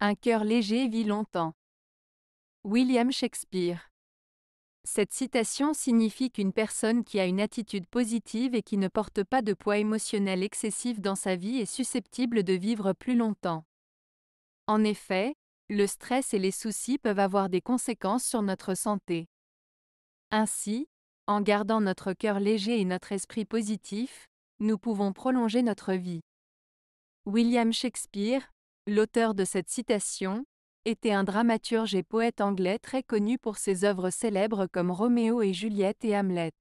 Un cœur léger vit longtemps. William Shakespeare. Cette citation signifie qu'une personne qui a une attitude positive et qui ne porte pas de poids émotionnel excessif dans sa vie est susceptible de vivre plus longtemps. En effet, le stress et les soucis peuvent avoir des conséquences sur notre santé. Ainsi, en gardant notre cœur léger et notre esprit positif, nous pouvons prolonger notre vie. William Shakespeare, L'auteur de cette citation était un dramaturge et poète anglais très connu pour ses œuvres célèbres comme Roméo et Juliette et Hamlet.